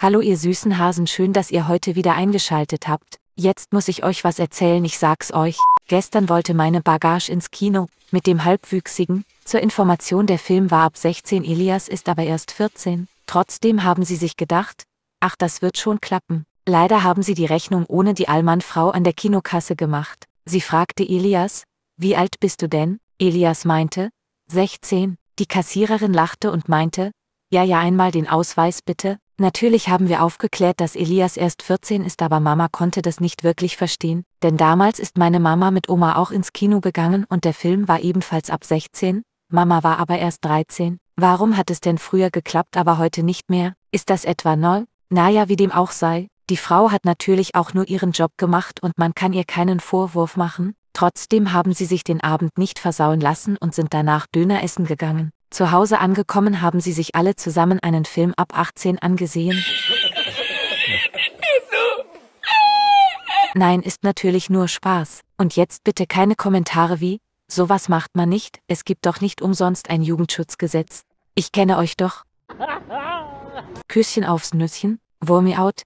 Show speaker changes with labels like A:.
A: Hallo ihr süßen Hasen, schön, dass ihr heute wieder eingeschaltet habt. Jetzt muss ich euch was erzählen, ich sag's euch. Gestern wollte meine Bagage ins Kino, mit dem Halbwüchsigen. Zur Information, der Film war ab 16, Elias ist aber erst 14. Trotzdem haben sie sich gedacht, ach, das wird schon klappen. Leider haben sie die Rechnung ohne die Allmannfrau an der Kinokasse gemacht. Sie fragte Elias, wie alt bist du denn? Elias meinte, 16. Die Kassiererin lachte und meinte, ja, ja, einmal den Ausweis bitte. Natürlich haben wir aufgeklärt, dass Elias erst 14 ist, aber Mama konnte das nicht wirklich verstehen, denn damals ist meine Mama mit Oma auch ins Kino gegangen und der Film war ebenfalls ab 16, Mama war aber erst 13. Warum hat es denn früher geklappt, aber heute nicht mehr? Ist das etwa neu? Naja, wie dem auch sei, die Frau hat natürlich auch nur ihren Job gemacht und man kann ihr keinen Vorwurf machen, trotzdem haben sie sich den Abend nicht versauen lassen und sind danach Döner essen gegangen. Zu Hause angekommen haben sie sich alle zusammen einen Film ab 18 angesehen. Nein, ist natürlich nur Spaß. Und jetzt bitte keine Kommentare wie, sowas macht man nicht, es gibt doch nicht umsonst ein Jugendschutzgesetz. Ich kenne euch doch. Küsschen aufs Nüsschen, Wurmi out,